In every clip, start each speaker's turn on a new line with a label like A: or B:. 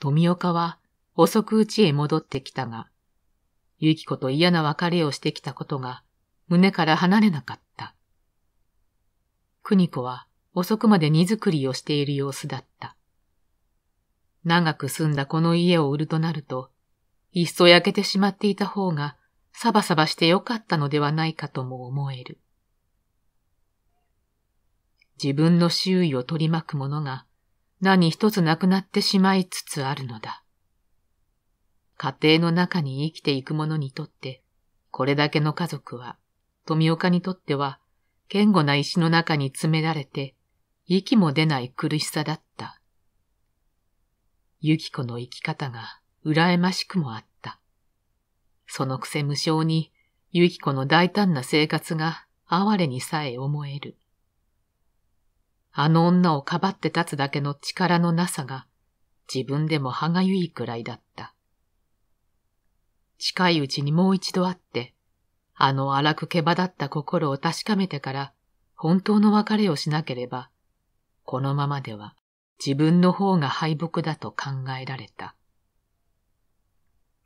A: 富岡は遅く家へ戻ってきたが、ゆき子と嫌な別れをしてきたことが胸から離れなかった。邦子は遅くまで荷造りをしている様子だった。長く住んだこの家を売るとなると、いっそ焼けてしまっていた方がサバサバしてよかったのではないかとも思える。自分の周囲を取り巻くものが何一つなくなってしまいつつあるのだ。家庭の中に生きていく者にとって、これだけの家族は、富岡にとっては、堅固な石の中に詰められて、息も出ない苦しさだった。ゆき子の生き方が羨ましくもあった。そのくせ無性に、ゆき子の大胆な生活が哀れにさえ思える。あの女をかばって立つだけの力のなさが、自分でも歯がゆいくらいだった。近いうちにもう一度会って、あの荒く毛羽だった心を確かめてから、本当の別れをしなければ、このままでは自分の方が敗北だと考えられた。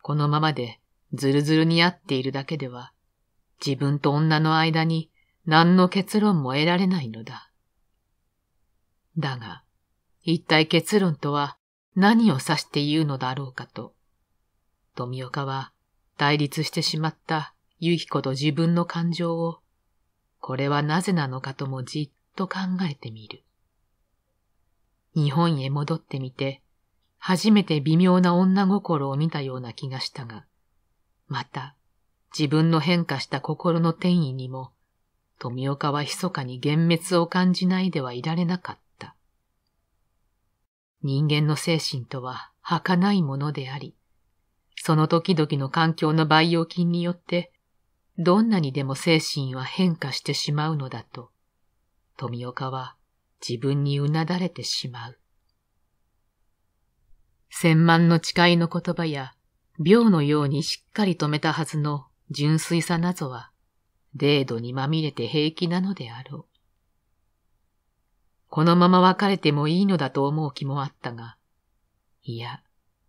A: このままでずるずるに会っているだけでは、自分と女の間に何の結論も得られないのだ。だが、一体結論とは何を指して言うのだろうかと。富岡は対立してしまったゆひ子と自分の感情を、これはなぜなのかともじっと考えてみる。日本へ戻ってみて、初めて微妙な女心を見たような気がしたが、また自分の変化した心の転移にも、富岡は密かに幻滅を感じないではいられなかった。人間の精神とは儚いものであり、その時々の環境の培養菌によって、どんなにでも精神は変化してしまうのだと、富岡は自分にうなだれてしまう。千万の誓いの言葉や、病のようにしっかり止めたはずの純粋さなぞは、デードにまみれて平気なのであろう。このまま別れてもいいのだと思う気もあったが、いや、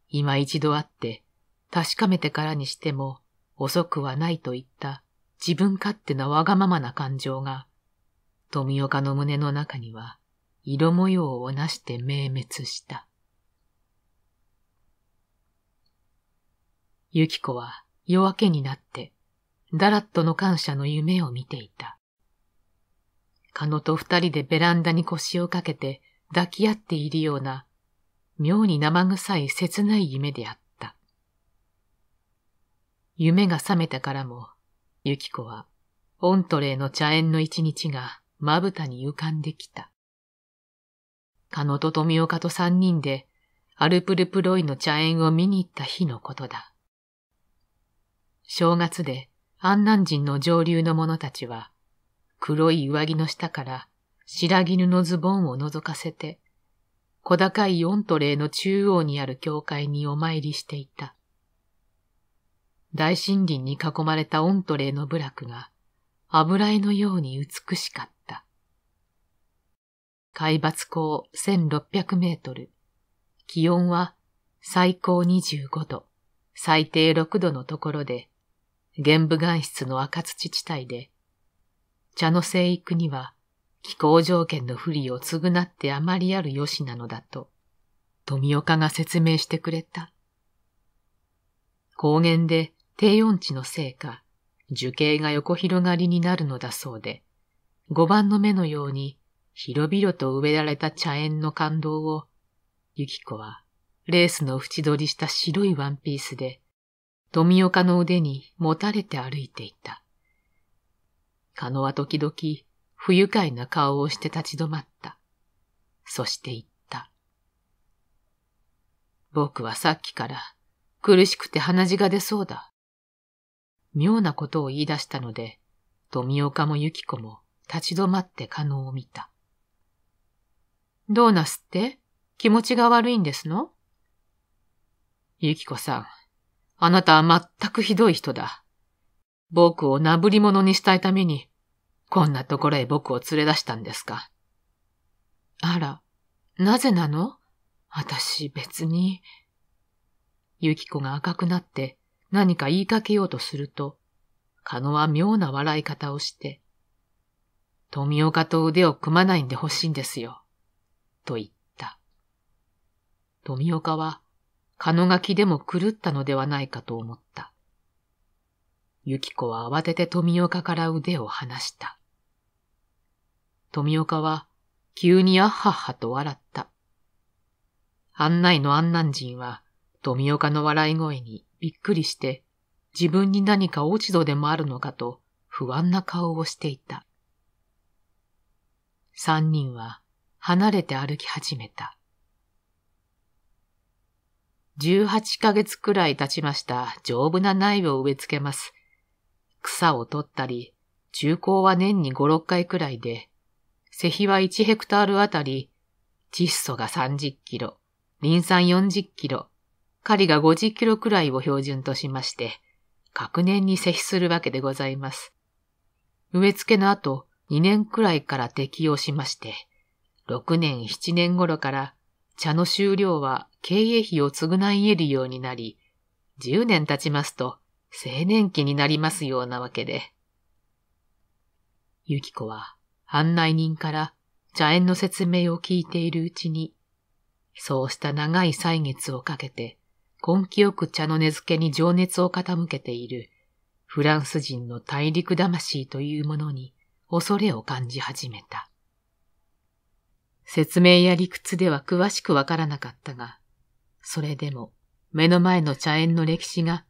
A: 今一度会って確かめてからにしても遅くはないといった自分勝手なわがままな感情が、富岡の胸の中には色模様をなして明滅した。ゆき子は夜明けになって、ダラットの感謝の夢を見ていた。カノと二人でベランダに腰をかけて抱き合っているような、妙に生臭い切ない夢であった。夢が覚めたからも、ゆきコは、オントレーの茶園の一日がまぶたに浮かんできた。カノと富岡と三人で、アルプルプロイの茶園を見に行った日のことだ。正月で、安南人の上流の者たちは、黒い上着の下から白絹のズボンを覗かせて、小高いオントレーの中央にある教会にお参りしていた。大森林に囲まれたオントレーの部落が油絵のように美しかった。海抜高1600メートル。気温は最高25度、最低6度のところで、玄武岩室の赤土地帯で、茶の生育には気候条件の不利を償ってあまりある良しなのだと、富岡が説明してくれた。高原で低温地のせいか、樹形が横広がりになるのだそうで、五番の目のように広々と植えられた茶園の感動を、ゆき子はレースの縁取りした白いワンピースで、富岡の腕にもたれて歩いていた。カノは時々不愉快な顔をして立ち止まった。そして言った。僕はさっきから苦しくて鼻血が出そうだ。妙なことを言い出したので、富岡もゆき子も立ち止まってカノを見た。どうなすって気持ちが悪いんですのゆきこさん、あなたは全くひどい人だ。僕をなぶり者にしたいために、こんなところへ僕を連れ出したんですか。あら、なぜなの私別に。ゆきこが赤くなって何か言いかけようとすると、カノは妙な笑い方をして、富岡と腕を組まないんでほしいんですよ、と言った。富岡は、カノが気でも狂ったのではないかと思った。ゆき子は慌てて富岡から腕を離した。富岡は急にあっはっはと笑った。案内の安南人は富岡の笑い声にびっくりして自分に何か落ち度でもあるのかと不安な顔をしていた。三人は離れて歩き始めた。18ヶ月くらい経ちました丈夫な苗を植え付けます。草を取ったり、中高は年に5、6回くらいで、施肥は1ヘクタールあたり、窒素が30キロ、リン酸40キロ、狩りが50キロくらいを標準としまして、各年に施肥するわけでございます。植え付けの後、2年くらいから適用しまして、6年7年頃から茶の収量は経営費を償い得るようになり、10年経ちますと青年期になりますようなわけで。ゆき子は案内人から茶園の説明を聞いているうちに、そうした長い歳月をかけて、根気よく茶の根付けに情熱を傾けている、フランス人の大陸魂というものに恐れを感じ始めた。説明や理屈では詳しくわからなかったが、それでも目の前の茶園の歴史が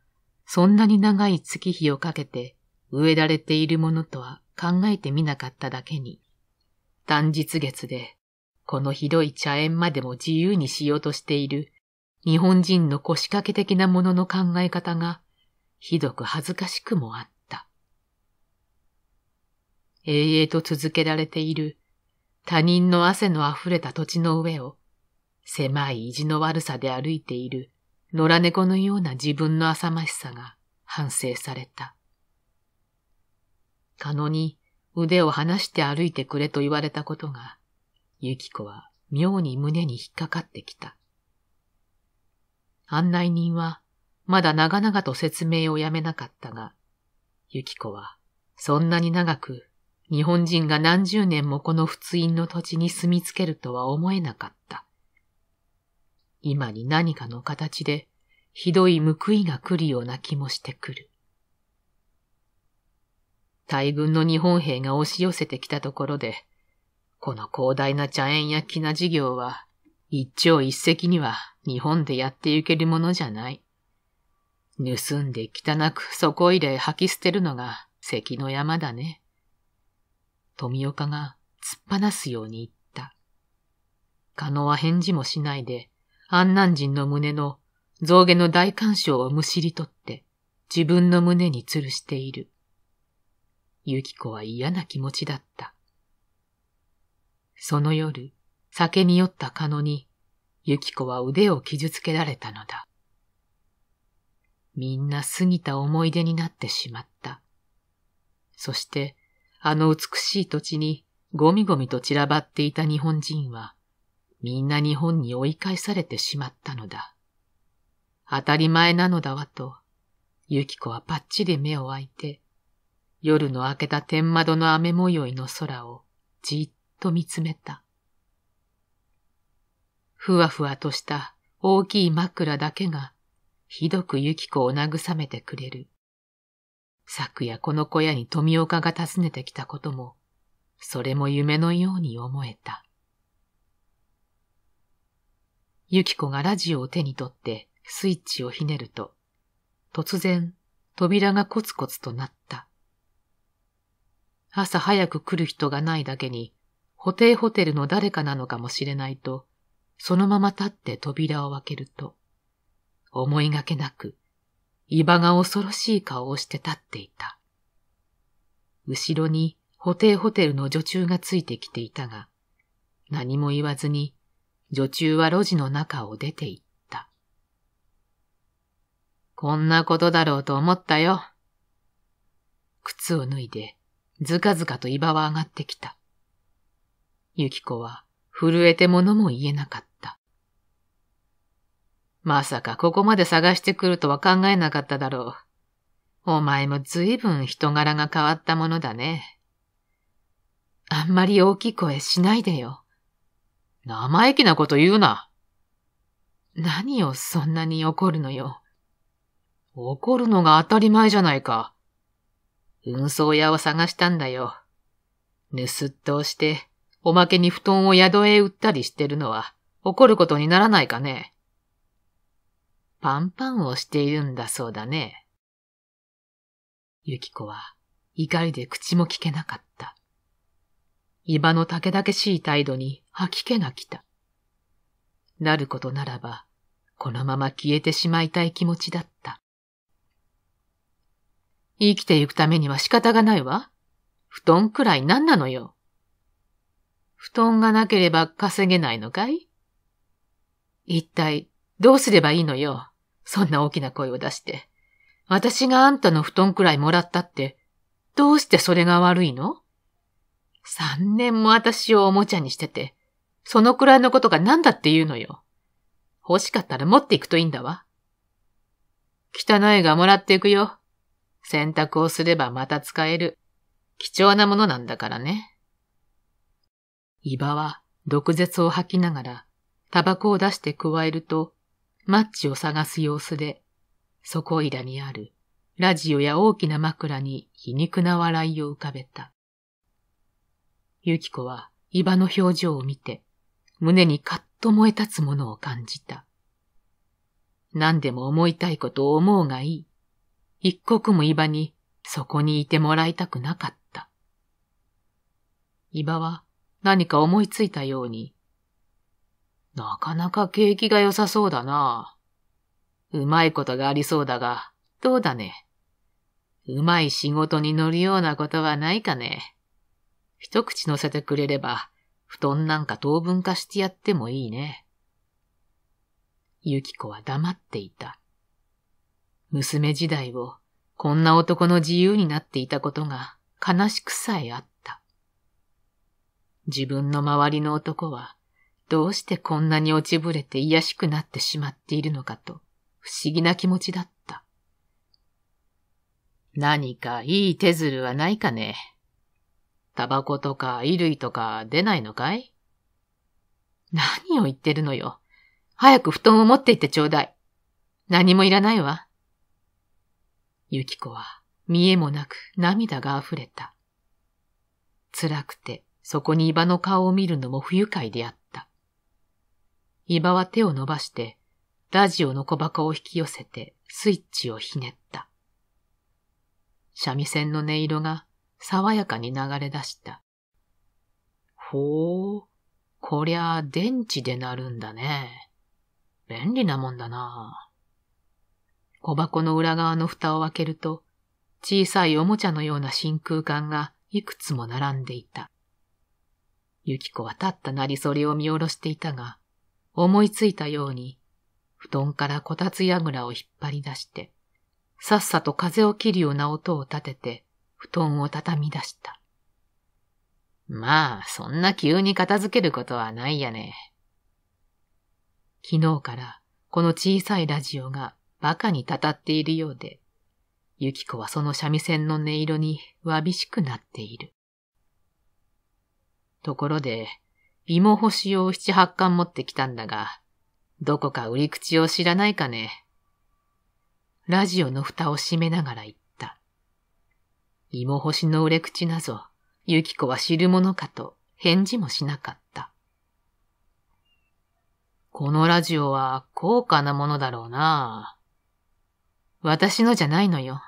A: そんなに長い月日をかけて植えられているものとは考えてみなかっただけに、断日月で、このひどい茶園までも自由にしようとしている日本人の腰掛け的なものの考え方が、ひどく恥ずかしくもあった。永遠と続けられている他人の汗の溢れた土地の上を、狭い意地の悪さで歩いている野良猫のような自分の浅ましさが反省された。カノに腕を離して歩いてくれと言われたことが、ゆき子は妙に胸に引っかかってきた。案内人はまだ長々と説明をやめなかったが、ゆき子はそんなに長く日本人が何十年もこの仏院の土地に住みつけるとは思えなかった。今に何かの形でひどい報いが来るような気もしてくる。大軍の日本兵が押し寄せてきたところで、この広大な茶園やきな事業は、一朝一夕には日本でやって行けるものじゃない。盗んで汚く底入れ吐き捨てるのが関の山だね。富岡が突っ放すように言った。加納は返事もしないで、安南人の胸の象牙の大干渉をむしり取って自分の胸に吊るしている。ゆき子は嫌な気持ちだった。その夜、酒に酔ったカノに、ゆき子は腕を傷つけられたのだ。みんな過ぎた思い出になってしまった。そして、あの美しい土地にゴミゴミと散らばっていた日本人は、みんな日本に追い返されてしまったのだ。当たり前なのだわと、ゆき子はパッチリ目を開いて、夜の明けた天窓の雨模様の空をじっと見つめた。ふわふわとした大きい枕だけが、ひどくゆき子を慰めてくれる。昨夜この小屋に富岡が訪ねてきたことも、それも夢のように思えた。ゆきこがラジオを手に取ってスイッチをひねると、突然扉がコツコツとなった。朝早く来る人がないだけに、ホテイホテルの誰かなのかもしれないと、そのまま立って扉を開けると、思いがけなく、居場が恐ろしい顔をして立っていた。後ろにホテイホテルの女中がついてきていたが、何も言わずに女中は路地の中を出て行った。こんなことだろうと思ったよ。靴を脱いで、ずかずかと岩場は上がってきた。ゆき子は震えて物も言えなかった。まさかここまで探してくるとは考えなかっただろう。お前も随分人柄が変わったものだね。あんまり大きい声しないでよ。生意気なこと言うな。何をそんなに怒るのよ。怒るのが当たり前じゃないか。運送屋を探したんだよ。盗っ人をして、おまけに布団を宿へ売ったりしてるのは怒ることにならないかね。パンパンをしているんだそうだね。ゆきこは怒りで口も聞けなかった。居場の竹けだけしい態度に吐き気が来た。なることならば、このまま消えてしまいたい気持ちだった。生きてゆくためには仕方がないわ。布団くらい何なのよ。布団がなければ稼げないのかい一体どうすればいいのよ。そんな大きな声を出して。私があんたの布団くらいもらったって、どうしてそれが悪いの三年も私をおもちゃにしてて、そのくらいのことが何だって言うのよ。欲しかったら持っていくといいんだわ。汚いがもらっていくよ。洗濯をすればまた使える。貴重なものなんだからね。イバは毒舌を吐きながら、タバコを出して加えると、マッチを探す様子で、そこいらにある、ラジオや大きな枕に皮肉な笑いを浮かべた。ゆき子は伊庭の表情を見て、胸にカッと燃え立つものを感じた。何でも思いたいことを思うがいい。一刻も伊庭にそこにいてもらいたくなかった。伊庭は何か思いついたように、なかなか景気が良さそうだな。うまいことがありそうだが、どうだね。うまい仕事に乗るようなことはないかね。一口乗せてくれれば、布団なんか当分化してやってもいいね。ゆき子は黙っていた。娘時代を、こんな男の自由になっていたことが悲しくさえあった。自分の周りの男は、どうしてこんなに落ちぶれて癒しくなってしまっているのかと、不思議な気持ちだった。何かいい手鶴はないかね。タバコとか衣類とか出ないのかい何を言ってるのよ。早く布団を持って行ってちょうだい。何もいらないわ。ゆき子は見えもなく涙が溢れた。辛くてそこにイバの顔を見るのも不愉快であった。イバは手を伸ばしてラジオの小箱を引き寄せてスイッチをひねった。三味線の音色が爽やかに流れ出した。ほう、こりゃ電池で鳴るんだね。便利なもんだな。小箱の裏側の蓋を開けると、小さいおもちゃのような真空管がいくつも並んでいた。ゆき子は立ったなりそれを見下ろしていたが、思いついたように、布団からこたつやぐらを引っ張り出して、さっさと風を切るような音を立てて、布団を畳み出した。まあ、そんな急に片付けることはないやね。昨日からこの小さいラジオが馬鹿にたたっているようで、ゆき子はその三味線の音色にわびしくなっている。ところで、芋干しを七八巻持ってきたんだが、どこか売り口を知らないかね。ラジオの蓋を閉めながら言った。芋星の売れ口なぞ、ゆき子は知るものかと返事もしなかった。このラジオは高価なものだろうな。私のじゃないのよ。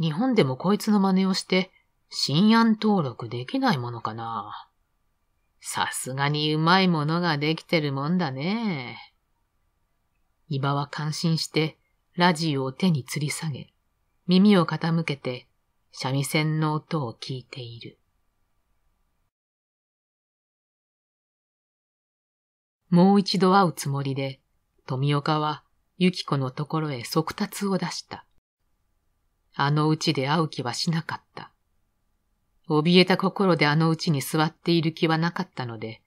A: 日本でもこいつの真似をして、新案登録できないものかな。さすがにうまいものができてるもんだね。伊庭は感心して、ラジオを手に吊り下げ、耳を傾けて三味線の音を聞いている。もう一度会うつもりで、富岡はゆ子のところへ即達を出した。あのうちで会う気はしなかった。怯えた心であのうちに座っている気はなかったので、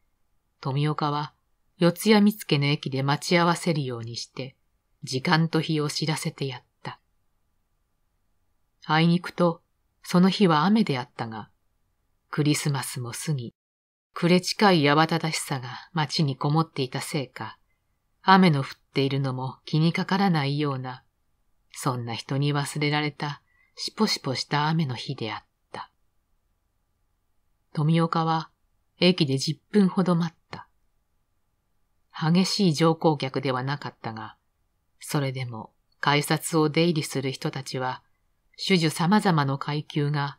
A: 富岡は四谷見附の駅で待ち合わせるようにして、時間と日を知らせてやった。あいにくと、その日は雨であったが、クリスマスも過ぎ、暮れ近い慌ただしさが街にこもっていたせいか、雨の降っているのも気にかからないような、そんな人に忘れられた、しぽしぽした雨の日であった。富岡は駅で10分ほど待った。激しい乗降客ではなかったが、それでも改札を出入りする人たちは主樹様々の階級が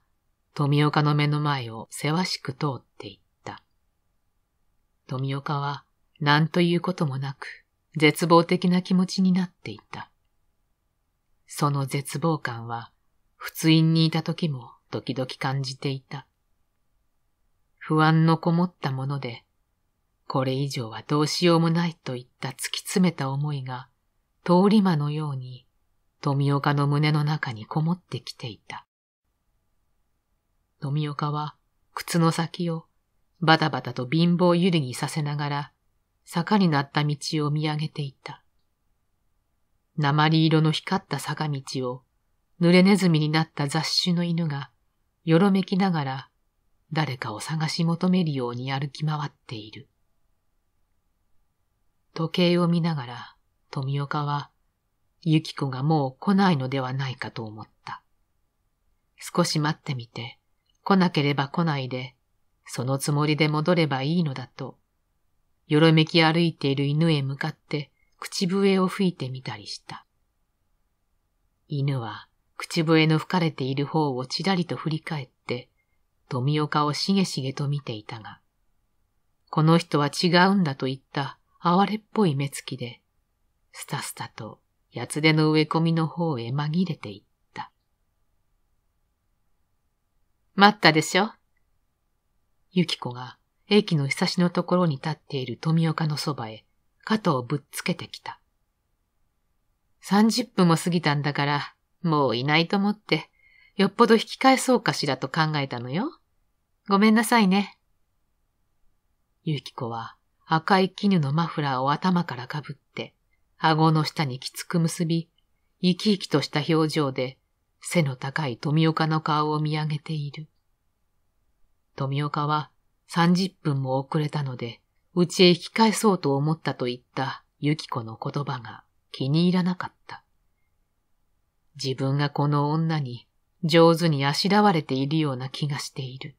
A: 富岡の目の前をせわしく通っていった。富岡は何ということもなく絶望的な気持ちになっていた。その絶望感は仏通にいた時も時々感じていた。不安のこもったもので、これ以上はどうしようもないといった突き詰めた思いが通り魔のように富岡の胸の中にこもってきていた。富岡は靴の先をバタバタと貧乏ゆりにさせながら坂になった道を見上げていた。鉛色の光った坂道を濡れネズミになった雑種の犬がよろめきながら誰かを探し求めるように歩き回っている。時計を見ながら富岡はゆきこがもう来ないのではないかと思った。少し待ってみて、来なければ来ないで、そのつもりで戻ればいいのだと、よろめき歩いている犬へ向かって口笛を吹いてみたりした。犬は口笛の吹かれている方をちらりと振り返って、富岡をしげしげと見ていたが、この人は違うんだと言った哀れっぽい目つきで、スタスタと八つでの植え込みの方へ紛れていった。待ったでしょゆき子が駅の久しのところに立っている富岡のそばへ肩をぶっつけてきた。三十分も過ぎたんだから、もういないと思って、よっぽど引き返そうかしらと考えたのよ。ごめんなさいね。ゆきこは赤い絹のマフラーを頭からかぶって、顎の下にきつく結び、生き生きとした表情で、背の高い富岡の顔を見上げている。富岡は30分も遅れたので、うちへ引き返そうと思ったと言ったゆき子の言葉が気に入らなかった。自分がこの女に上手にあしらわれているような気がしている。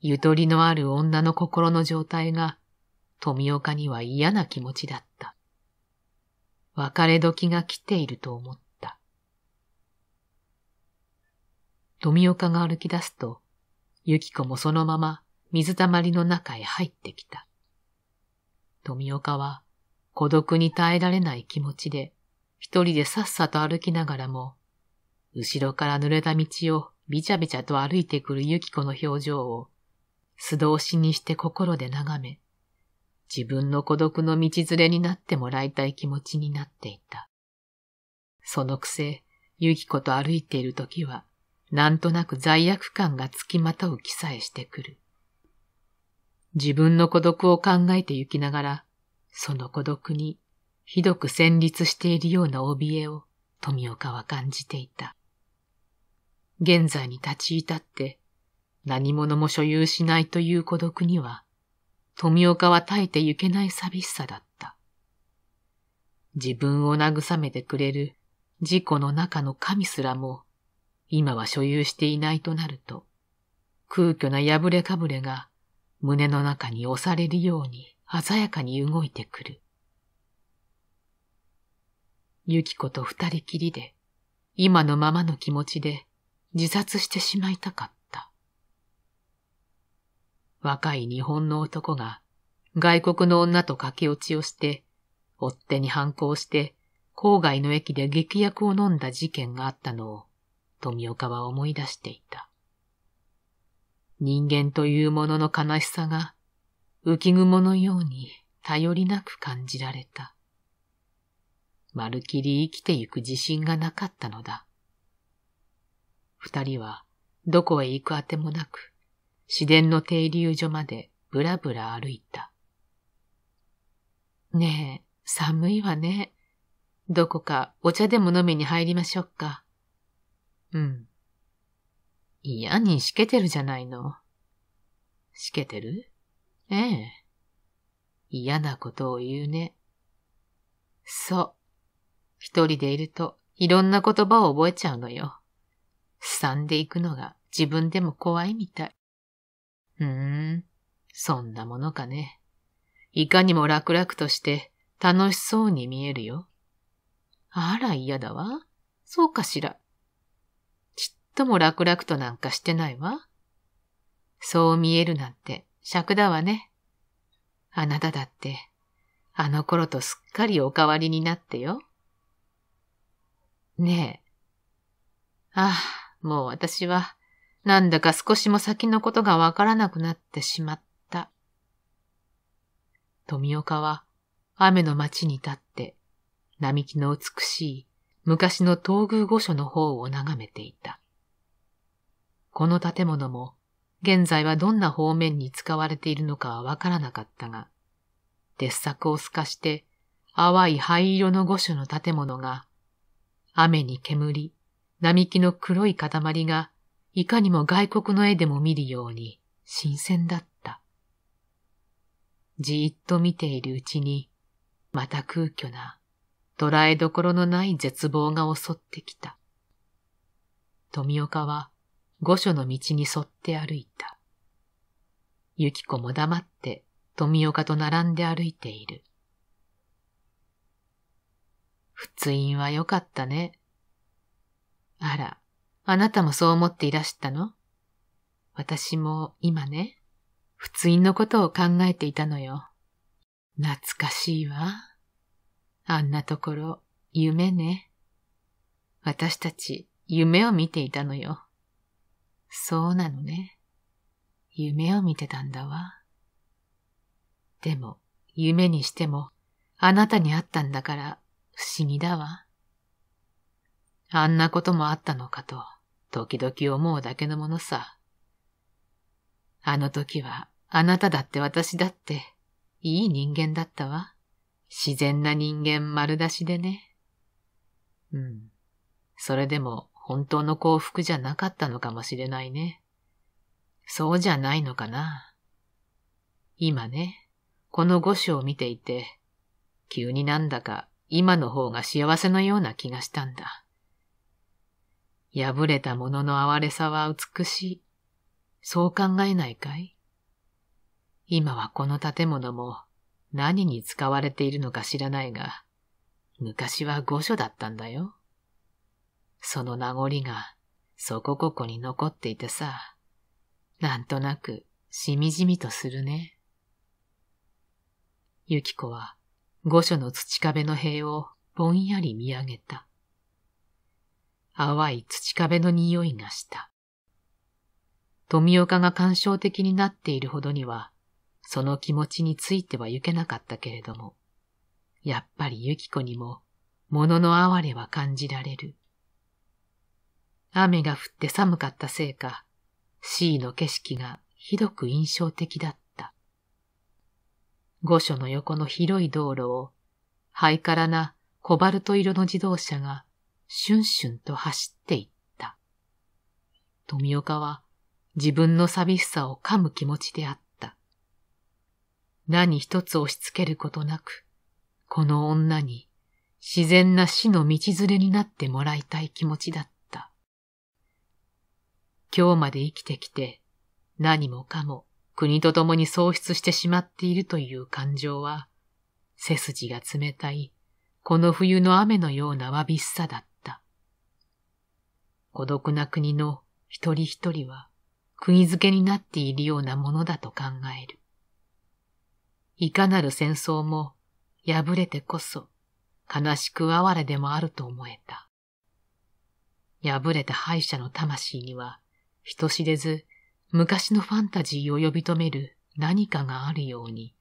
A: ゆとりのある女の心の状態が富岡には嫌な気持ちだった。別れ時が来ていると思った。富岡が歩き出すと、ゆき子もそのまま水たまりの中へ入ってきた。富岡は孤独に耐えられない気持ちで、一人でさっさと歩きながらも、後ろから濡れた道をびちゃびちゃと歩いてくるゆき子の表情を素通しにして心で眺め、自分の孤独の道連れになってもらいたい気持ちになっていた。そのくせ、ゆき子と歩いている時は、なんとなく罪悪感がつきまとう気さえしてくる。自分の孤独を考えてゆきながら、その孤独にひどく戦慄しているような怯えを富岡は感じていた。現在に立ち至って何者も所有しないという孤独には富岡は耐えてゆけない寂しさだった。自分を慰めてくれる自己の中の神すらも、今は所有していないとなると、空虚な破れかぶれが胸の中に押されるように鮮やかに動いてくる。ゆき子と二人きりで、今のままの気持ちで自殺してしまいたかった。若い日本の男が外国の女と駆け落ちをして、追っ手に反抗して、郊外の駅で劇薬を飲んだ事件があったのを、富岡は思い出していた。人間というものの悲しさが、浮雲のように頼りなく感じられた。まるきり生きてゆく自信がなかったのだ。二人はどこへ行くあてもなく、自然の停留所までぶらぶら歩いた。ねえ、寒いわね。どこかお茶でも飲みに入りましょうか。うん。嫌にしけてるじゃないの。しけてるええ。嫌なことを言うね。そう。一人でいるといろんな言葉を覚えちゃうのよ。すさんでいくのが自分でも怖いみたい。うーん、そんなものかね。いかにも楽々として楽しそうに見えるよ。あら嫌だわ。そうかしら。ちっとも楽々となんかしてないわ。そう見えるなんて尺だわね。あなただって、あの頃とすっかりお変わりになってよ。ねえ。ああ、もう私は、なんだか少しも先のことがわからなくなってしまった。富岡は雨の町に立って、並木の美しい昔の東宮御所の方を眺めていた。この建物も現在はどんな方面に使われているのかはわからなかったが、鉄柵を透かして淡い灰色の御所の建物が、雨に煙、並木の黒い塊がいかにも外国の絵でも見るように新鮮だった。じーっと見ているうちに、また空虚な、捉えどころのない絶望が襲ってきた。富岡は御所の道に沿って歩いた。ゆき子も黙って富岡と並んで歩いている。仏印は良かったね。あら、あなたもそう思っていらしたの私も今ね、普通のことを考えていたのよ。懐かしいわ。あんなところ、夢ね。私たち、夢を見ていたのよ。そうなのね。夢を見てたんだわ。でも、夢にしても、あなたに会ったんだから、不思議だわ。あんなこともあったのかと。時々思うだけのものさ。あの時はあなただって私だっていい人間だったわ。自然な人間丸出しでね。うん。それでも本当の幸福じゃなかったのかもしれないね。そうじゃないのかな。今ね、この五種を見ていて、急になんだか今の方が幸せのような気がしたんだ。破れたものの哀れさは美しい。そう考えないかい今はこの建物も何に使われているのか知らないが、昔は御所だったんだよ。その名残がそこここに残っていてさ、なんとなくしみじみとするね。ゆき子は御所の土壁の塀をぼんやり見上げた。淡い土壁の匂いがした。富岡が感傷的になっているほどには、その気持ちについては行けなかったけれども、やっぱりゆき子にも、物の哀れは感じられる。雨が降って寒かったせいか、C の景色がひどく印象的だった。御所の横の広い道路を、ハイカラなコバルト色の自動車がシュンシュンと走っていった。富岡は自分の寂しさを噛む気持ちであった。何一つ押し付けることなく、この女に自然な死の道連れになってもらいたい気持ちだった。今日まで生きてきて何もかも国と共に喪失してしまっているという感情は、背筋が冷たい、この冬の雨のようなわびしさだった。孤独な国の一人一人は釘付けになっているようなものだと考える。いかなる戦争も破れてこそ悲しく哀れでもあると思えた。破れた敗者の魂には人知れず昔のファンタジーを呼び止める何かがあるように、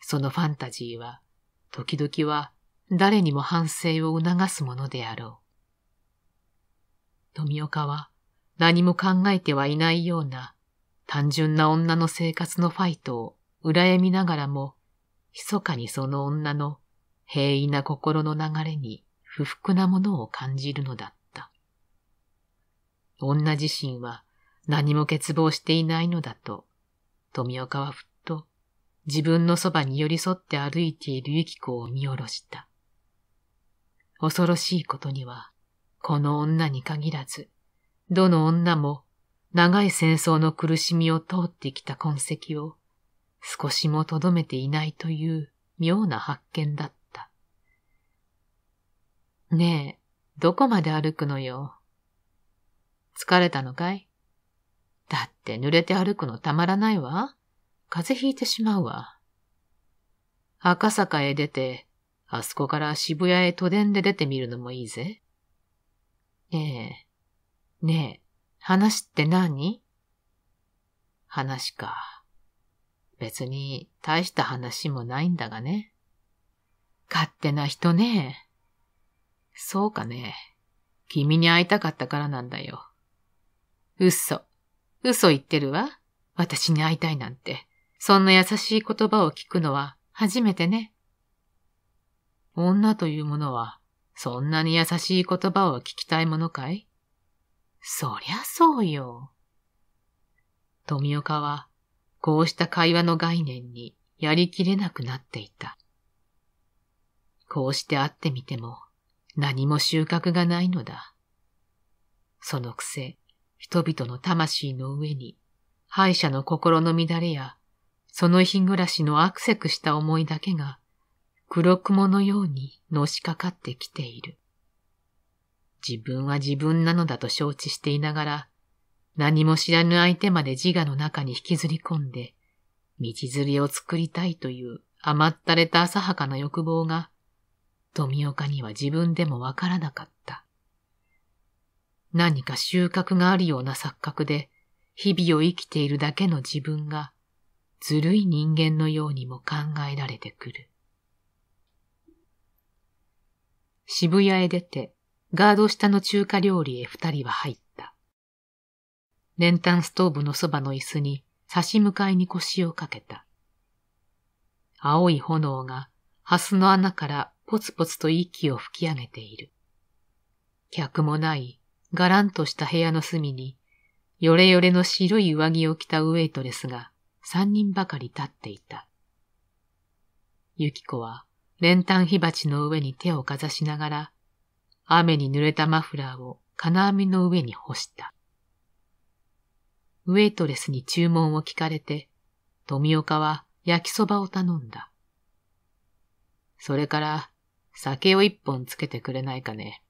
A: そのファンタジーは時々は誰にも反省を促すものであろう。富岡は何も考えてはいないような単純な女の生活のファイトを羨みながらも、密かにその女の平易な心の流れに不服なものを感じるのだった。女自身は何も欠乏していないのだと、富岡はふっと自分のそばに寄り添って歩いているゆき子を見下ろした。恐ろしいことには、この女に限らず、どの女も長い戦争の苦しみを通ってきた痕跡を少しもとどめていないという妙な発見だった。ねえ、どこまで歩くのよ。疲れたのかいだって濡れて歩くのたまらないわ。風邪ひいてしまうわ。赤坂へ出て、あそこから渋谷へ都電で出てみるのもいいぜ。ええ。ねえ、話って何話か。別に大した話もないんだがね。勝手な人ね。そうかね。君に会いたかったからなんだよ。嘘。嘘言ってるわ。私に会いたいなんて。そんな優しい言葉を聞くのは初めてね。女というものはそんなに優しい言葉を聞きたいものかいそりゃそうよ。富岡は、こうした会話の概念にやりきれなくなっていた。こうして会ってみても何も収穫がないのだ。そのくせ、人々の魂の上に敗者の心の乱れや、その日暮らしのアクセクした思いだけが黒雲のようにのしかかってきている。自分は自分なのだと承知していながら、何も知らぬ相手まで自我の中に引きずり込んで、道連れを作りたいという甘ったれた浅はかな欲望が、富岡には自分でもわからなかった。何か収穫があるような錯覚で、日々を生きているだけの自分が、ずるい人間のようにも考えられてくる。渋谷へ出て、ガード下の中華料理へ二人は入った。練炭ストーブのそばの椅子に差し向かいに腰をかけた。青い炎が、ハスの穴からポツポツと息を吹き上げている。客もない、ガランとした部屋の隅に、よれよれの白い上着を着たウエイトレスが三人ばかり立っていた。ユキ子は練炭火鉢の上に手をかざしながら、雨に濡れたマフラーを金網の上に干した。ウェイトレスに注文を聞かれて、富岡は焼きそばを頼んだ。それから、酒を一本つけてくれないかね。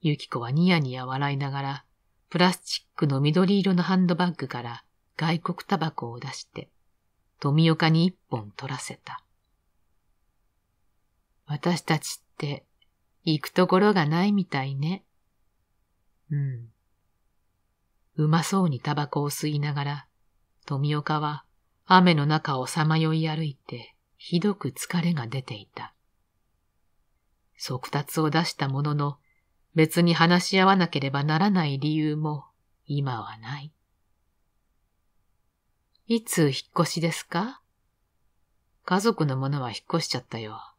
A: ゆき子はニヤニヤ笑いながら、プラスチックの緑色のハンドバッグから外国タバコを出して、富岡に一本取らせた。私たちって行くところがないみたいね。うん。うまそうにタバコを吸いながら、富岡は雨の中をさまよい歩いて、ひどく疲れが出ていた。速達を出したものの、別に話し合わなければならない理由も今はない。いつ引っ越しですか家族のものは引っ越しちゃったよ。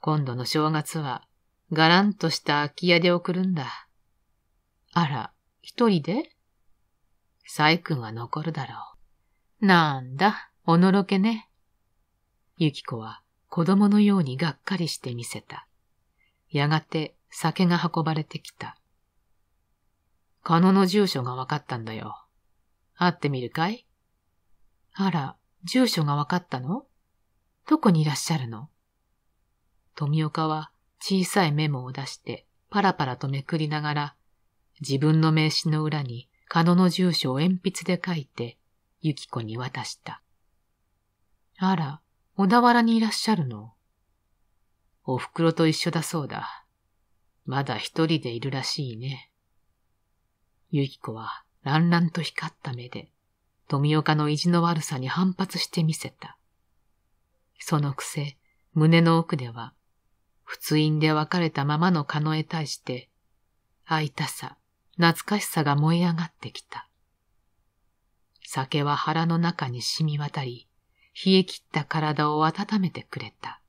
A: 今度の正月は、がらんとした空き家で送るんだ。あら、一人で細君は残るだろう。なんだ、おのろけね。ゆき子は子供のようにがっかりしてみせた。やがて酒が運ばれてきた。カノの住所が分かったんだよ。会ってみるかいあら、住所が分かったのどこにいらっしゃるの富岡は小さいメモを出してパラパラとめくりながら、自分の名刺の裏に加野の住所を鉛筆で書いて、ゆき子に渡した。あら、小田原にいらっしゃるのお袋と一緒だそうだ。まだ一人でいるらしいね。ゆき子は、らんらんと光った目で、富岡の意地の悪さに反発してみせた。そのくせ、胸の奥では仏印で別れたままのカノへ対して、会いたさ、懐かしさが燃え上がってきた。酒は腹の中に染み渡り、冷え切った体を温めてくれた。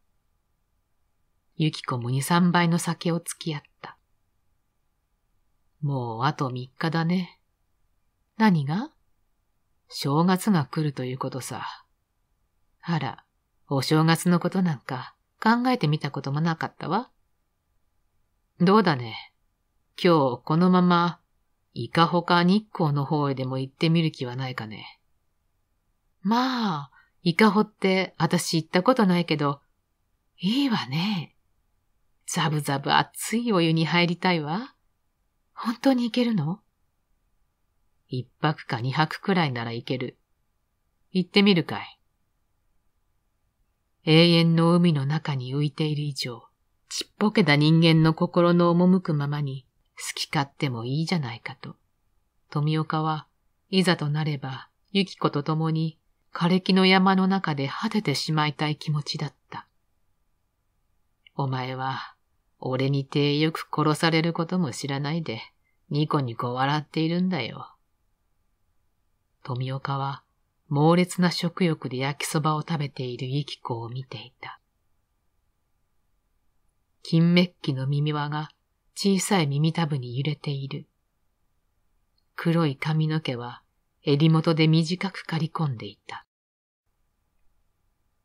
A: ユキ子も二三杯の酒を付き合った。もうあと三日だね。何が正月が来るということさ。あら、お正月のことなんか、考えてみたこともなかったわ。どうだね。今日このまま、いかほか日光の方へでも行ってみる気はないかね。まあ、いかほって私行ったことないけど、いいわね。ザブザブ熱いお湯に入りたいわ。本当に行けるの一泊か二泊くらいなら行ける。行ってみるかい。永遠の海の中に浮いている以上、ちっぽけな人間の心の赴くままに好き勝手もいいじゃないかと。富岡はいざとなれば、ゆき子と共に枯れ木の山の中で果ててしまいたい気持ちだった。お前は、俺に手よく殺されることも知らないで、ニコニコ笑っているんだよ。富岡は、猛烈な食欲で焼きそばを食べているユキコを見ていた。金メッキの耳輪が小さい耳たぶに揺れている。黒い髪の毛は襟元で短く刈り込んでいた。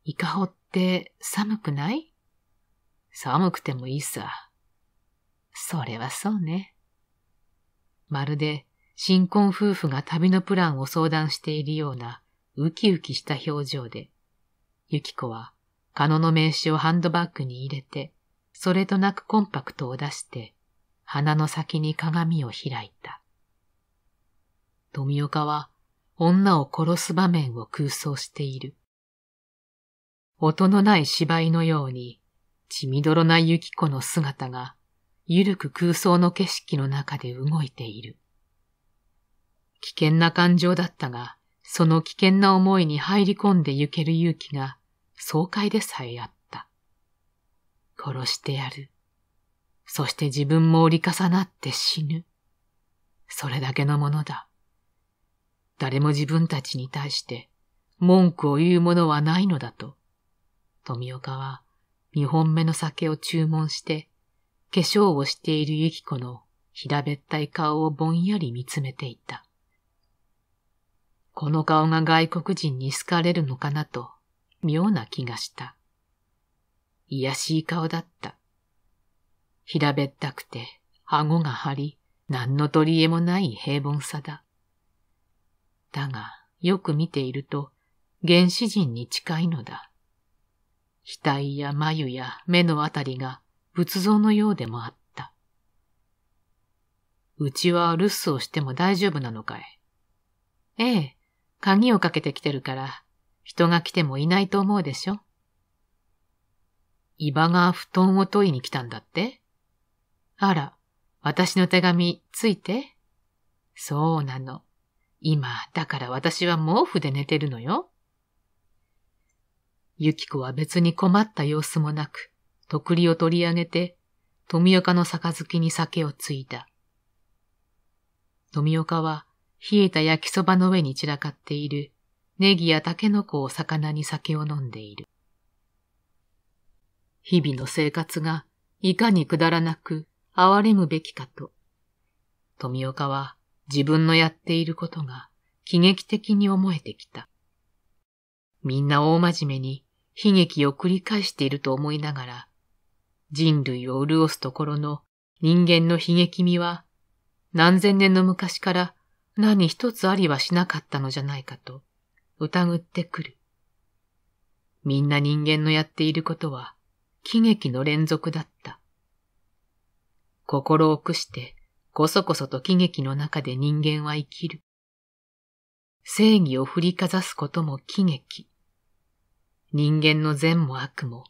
A: イカホって寒くない寒くてもいいさ。それはそうね。まるで新婚夫婦が旅のプランを相談しているようなウキウキした表情で、ユキコは、カノの名刺をハンドバッグに入れて、それとなくコンパクトを出して、鼻の先に鏡を開いた。富岡は、女を殺す場面を空想している。音のない芝居のように、血みどろなユキコの姿が、ゆるく空想の景色の中で動いている。危険な感情だったが、その危険な思いに入り込んで行ける勇気が爽快でさえあった。殺してやる。そして自分も折り重なって死ぬ。それだけのものだ。誰も自分たちに対して文句を言うものはないのだと、富岡は二本目の酒を注文して、化粧をしているゆき子の平べったい顔をぼんやり見つめていた。この顔が外国人に好かれるのかなと、妙な気がした。癒しい顔だった。平べったくて、顎が張り、何の取り柄もない平凡さだ。だが、よく見ていると、原始人に近いのだ。額や眉や目のあたりが仏像のようでもあった。うちは留守をしても大丈夫なのかいええ、鍵をかけてきてるから、人が来てもいないと思うでしょ。イバが布団を取りに来たんだってあら、私の手紙、ついてそうなの。今、だから私は毛布で寝てるのよ。ゆき子は別に困った様子もなく、とくりを取り上げて、富岡の杯に酒をついだ。富岡は、冷えた焼きそばの上に散らかっているネギやタケノコを魚に酒を飲んでいる。日々の生活がいかにくだらなく哀れむべきかと、富岡は自分のやっていることが喜劇的に思えてきた。みんな大真面目に悲劇を繰り返していると思いながら、人類を潤すところの人間の悲劇味は何千年の昔から何一つありはしなかったのじゃないかと疑ってくる。みんな人間のやっていることは喜劇の連続だった。心をくしてこそこそと喜劇の中で人間は生きる。正義を振りかざすことも喜劇。人間の善も悪も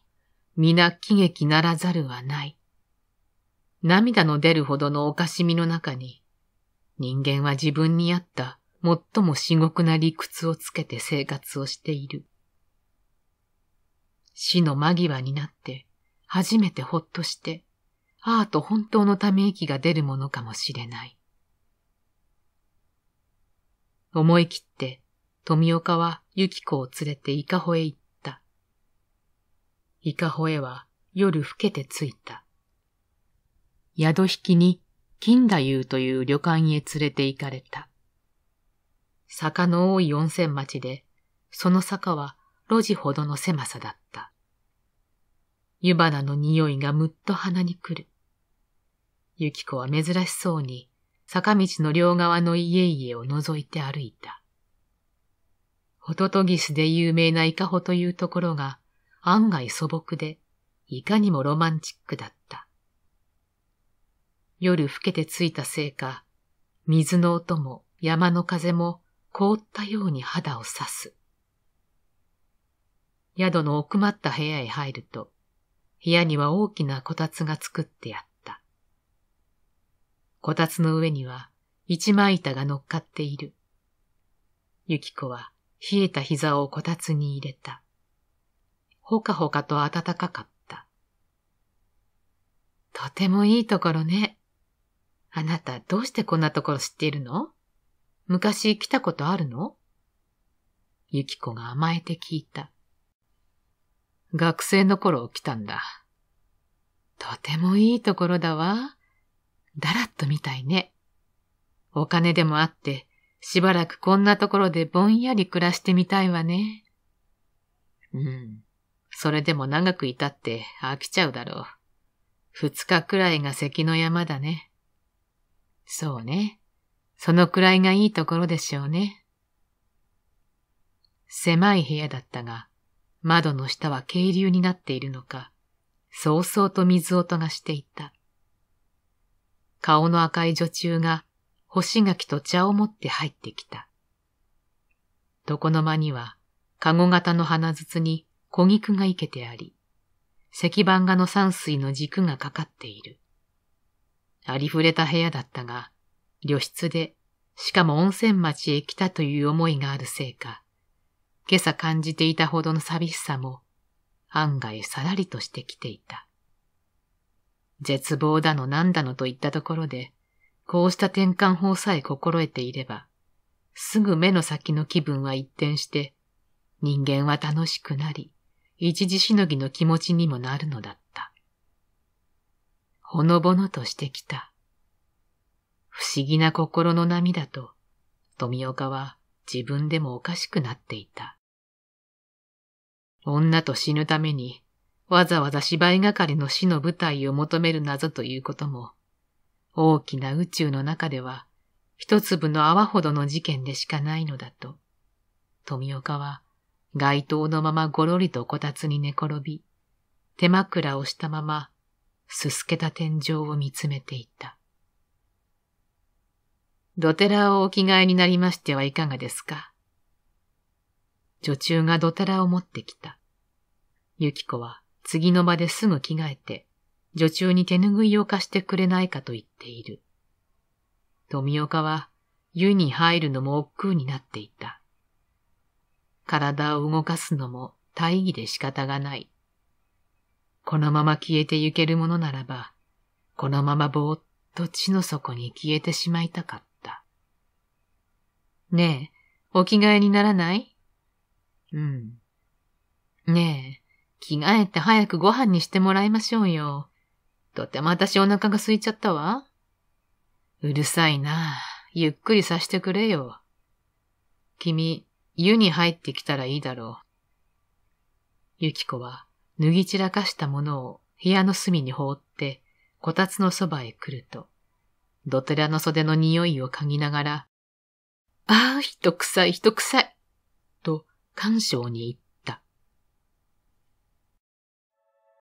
A: 皆喜劇ならざるはない。涙の出るほどのおかしみの中に、人間は自分に合った最も至極な理屈をつけて生活をしている。死の間際になって、初めてほっとして、ああと本当のため息が出るものかもしれない。思い切って、富岡は幸子を連れてイカホへ行った。イカホへは夜更けて着いた。宿引きに金太夫という旅館へ連れて行かれた。坂の多い温泉町で、その坂は路地ほどの狭さだった。湯花の匂いがむっと鼻に来る。ゆき子は珍しそうに坂道の両側の家々を覗いて歩いた。ホトトギスで有名な伊香保というところが案外素朴で、いかにもロマンチックだった。夜更けて着いたせいか、水の音も山の風も凍ったように肌を刺す。宿の奥まった部屋へ入ると、部屋には大きなこたつが作ってあった。こたつの上には一枚板が乗っかっている。ゆき子は冷えた膝をこたつに入れた。ほかほかと暖かかった。とてもいいところね。あなたどうしてこんなところ知っているの昔来たことあるのゆきこが甘えて聞いた。学生の頃来たんだ。とてもいいところだわ。だらっとみたいね。お金でもあって、しばらくこんなところでぼんやり暮らしてみたいわね。うん。それでも長くいたって飽きちゃうだろう。二日くらいが関の山だね。そうね。そのくらいがいいところでしょうね。狭い部屋だったが、窓の下は渓流になっているのか、そうそうと水音がしていた。顔の赤い女中が干し柿と茶を持って入ってきた。床の間には、籠型の花筒に小菊が生けてあり、石版画の山水の軸がかかっている。ありふれた部屋だったが、旅室で、しかも温泉町へ来たという思いがあるせいか、今朝感じていたほどの寂しさも、案外さらりとしてきていた。絶望だのなんだのといったところで、こうした転換法さえ心得ていれば、すぐ目の先の気分は一転して、人間は楽しくなり、一時しのぎの気持ちにもなるのだった。ほのぼのとしてきた。不思議な心の波だと、富岡は自分でもおかしくなっていた。女と死ぬために、わざわざ芝居係の死の舞台を求める謎ということも、大きな宇宙の中では、一粒の泡ほどの事件でしかないのだと、富岡は街灯のままごろりとこたつに寝転び、手枕をしたまますすけた天井を見つめていた。ドテラをお着替えになりましてはいかがですか女中がドテラを持ってきた。ゆき子は次の場ですぐ着替えて、女中に手ぬぐいを貸してくれないかと言っている。富岡は湯に入るのも億劫になっていた。体を動かすのも大義で仕方がない。このまま消えてゆけるものならば、このままぼーっと地の底に消えてしまいたかった。ねえ、お着替えにならないうん。ねえ、着替えて早くご飯にしてもらいましょうよ。とても私お腹が空いちゃったわ。うるさいな。ゆっくりさしてくれよ。君、湯に入ってきたらいいだろう。ゆきこは、脱ぎ散らかしたものを部屋の隅に放って、こたつのそばへ来ると、ドテラの袖の匂いを嗅ぎながら、ああ、人臭い人臭い、と、干渉に言っ